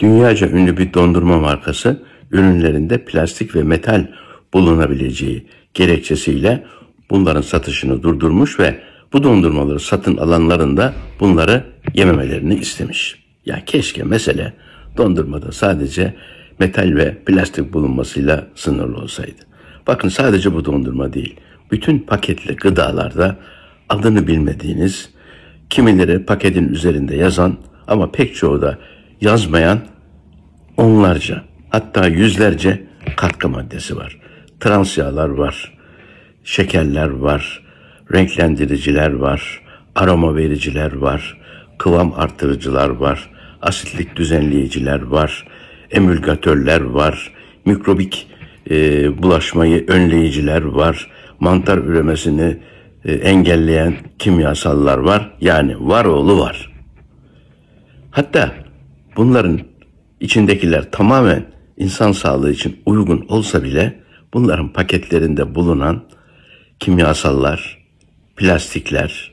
Dünyaca ünlü bir dondurma markası ürünlerinde plastik ve metal bulunabileceği gerekçesiyle bunların satışını durdurmuş ve bu dondurmaları satın alanların da bunları yememelerini istemiş. Ya keşke mesele dondurmada sadece metal ve plastik bulunmasıyla sınırlı olsaydı. Bakın sadece bu dondurma değil. Bütün paketli gıdalarda adını bilmediğiniz, kimileri paketin üzerinde yazan ama pek çoğu da yazmayan onlarca hatta yüzlerce katkı maddesi var. Trans yağlar var, şekerler var, renklendiriciler var, aroma vericiler var, kıvam artırıcılar var, asitlik düzenleyiciler var, emülgatörler var, mikrobik e, bulaşmayı önleyiciler var, mantar üremesini e, engelleyen kimyasallar var. Yani var oğlu var. Hatta bunların içindekiler tamamen insan sağlığı için uygun olsa bile bunların paketlerinde bulunan kimyasallar, plastikler,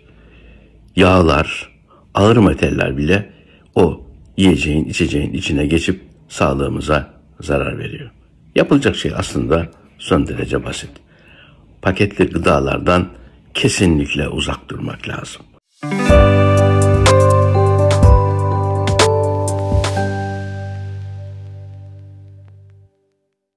yağlar, ağır metaller bile o yiyeceğin, içeceğin içine geçip sağlığımıza zarar veriyor. Yapılacak şey aslında son derece basit. Paketli gıdalardan kesinlikle uzak durmak lazım. Müzik